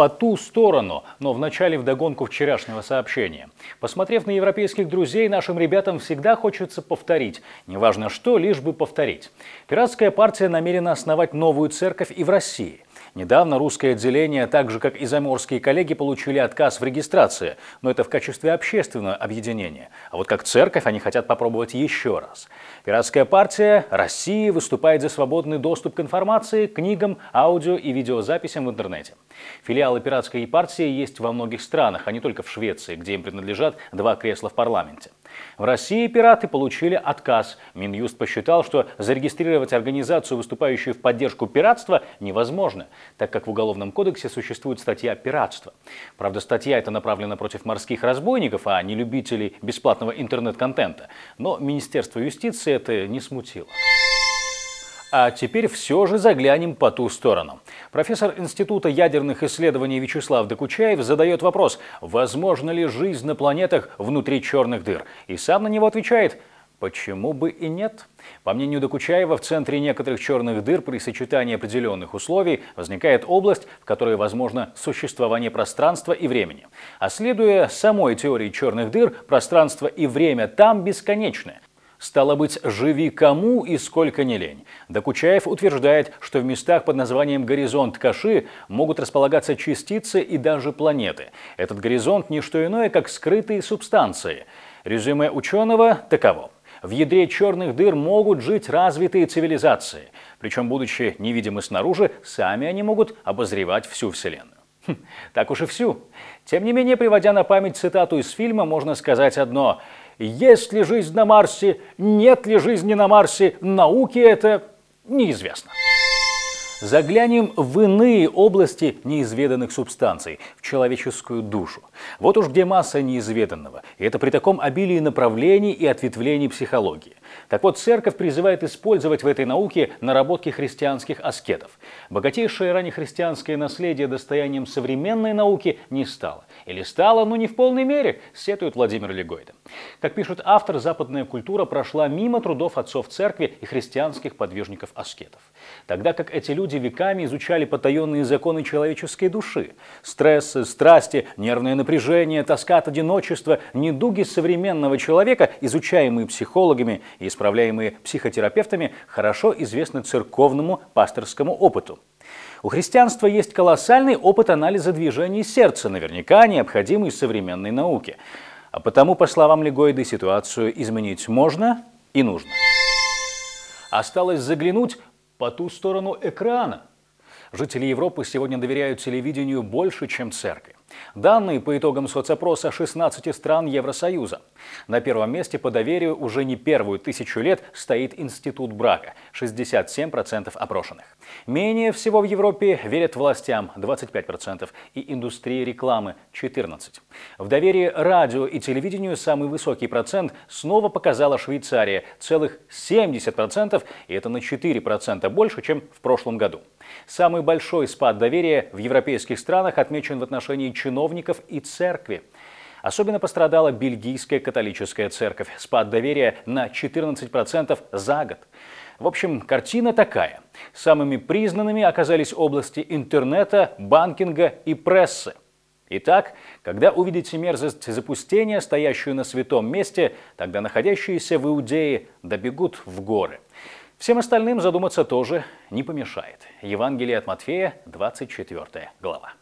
по ту сторону, но в вначале вдогонку вчерашнего сообщения. Посмотрев на европейских друзей, нашим ребятам всегда хочется повторить. Неважно что, лишь бы повторить. Пиратская партия намерена основать новую церковь и в России – Недавно русское отделение, так же как и заморские коллеги, получили отказ в регистрации, но это в качестве общественного объединения. А вот как церковь они хотят попробовать еще раз. Пиратская партия России выступает за свободный доступ к информации, книгам, аудио и видеозаписям в интернете. Филиалы пиратской партии есть во многих странах, а не только в Швеции, где им принадлежат два кресла в парламенте. В России пираты получили отказ. Минюст посчитал, что зарегистрировать организацию, выступающую в поддержку пиратства, невозможно, так как в Уголовном кодексе существует статья «Пиратство». Правда, статья эта направлена против морских разбойников, а не любителей бесплатного интернет-контента. Но Министерство юстиции это не смутило. А теперь все же заглянем по ту сторону. Профессор Института ядерных исследований Вячеслав Докучаев задает вопрос, возможно ли жизнь на планетах внутри черных дыр. И сам на него отвечает – Почему бы и нет? По мнению Докучаева, в центре некоторых черных дыр при сочетании определенных условий возникает область, в которой возможно существование пространства и времени. А следуя самой теории черных дыр, пространство и время там бесконечны. Стало быть, живи кому и сколько не лень. Докучаев утверждает, что в местах под названием «Горизонт Каши» могут располагаться частицы и даже планеты. Этот горизонт – не что иное, как скрытые субстанции. Резюме ученого таково. В ядре черных дыр могут жить развитые цивилизации. Причем, будучи невидимы снаружи, сами они могут обозревать всю Вселенную. Хм, так уж и всю. Тем не менее, приводя на память цитату из фильма, можно сказать одно – есть ли жизнь на Марсе, нет ли жизни на Марсе, науке это неизвестно. Заглянем в иные области неизведанных субстанций, в человеческую душу. Вот уж где масса неизведанного. И это при таком обилии направлений и ответвлений психологии. Так вот, церковь призывает использовать в этой науке наработки христианских аскетов. Богатейшее раннехристианское наследие достоянием современной науки не стало. Или стало, но не в полной мере, сетует Владимир Легойда. Как пишет автор, западная культура прошла мимо трудов отцов церкви и христианских подвижников аскетов. Тогда как эти люди люди веками изучали потаенные законы человеческой души. Стрессы, страсти, нервное напряжение, тоска от одиночества, недуги современного человека, изучаемые психологами и исправляемые психотерапевтами, хорошо известны церковному пасторскому опыту. У христианства есть колоссальный опыт анализа движений сердца, наверняка необходимый современной науке. А потому, по словам Легойды, ситуацию изменить можно и нужно. Осталось заглянуть по ту сторону экрана. Жители Европы сегодня доверяют телевидению больше, чем церкви. Данные по итогам соцопроса 16 стран Евросоюза. На первом месте по доверию уже не первую тысячу лет стоит институт брака – 67% опрошенных. Менее всего в Европе верят властям – 25% и индустрии рекламы – 14%. В доверии радио и телевидению самый высокий процент снова показала Швейцария – целых 70%, и это на 4% больше, чем в прошлом году. Самый большой спад доверия в европейских странах отмечен в отношении чиновников и церкви. Особенно пострадала бельгийская католическая церковь. Спад доверия на 14% за год. В общем, картина такая. Самыми признанными оказались области интернета, банкинга и прессы. Итак, когда увидите мерзость запустения, стоящую на святом месте, тогда находящиеся в Иудее добегут в горы. Всем остальным задуматься тоже не помешает. Евангелие от Матфея, 24 глава.